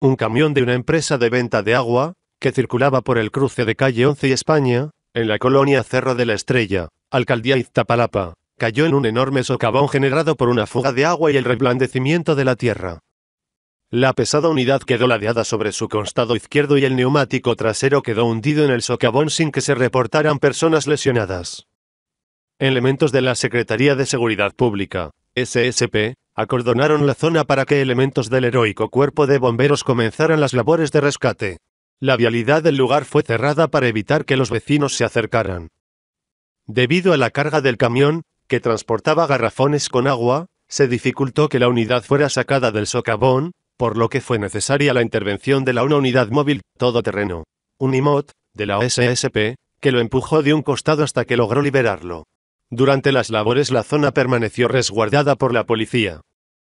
un camión de una empresa de venta de agua, que circulaba por el cruce de calle 11 y España, en la colonia Cerro de la Estrella, alcaldía Iztapalapa, cayó en un enorme socavón generado por una fuga de agua y el reblandecimiento de la tierra. La pesada unidad quedó ladeada sobre su costado izquierdo y el neumático trasero quedó hundido en el socavón sin que se reportaran personas lesionadas. Elementos de la Secretaría de Seguridad Pública, SSP, acordonaron la zona para que elementos del heroico cuerpo de bomberos comenzaran las labores de rescate. La vialidad del lugar fue cerrada para evitar que los vecinos se acercaran. Debido a la carga del camión, que transportaba garrafones con agua, se dificultó que la unidad fuera sacada del socavón, por lo que fue necesaria la intervención de la una unidad móvil todoterreno, Imot de la OSSP, que lo empujó de un costado hasta que logró liberarlo. Durante las labores la zona permaneció resguardada por la policía.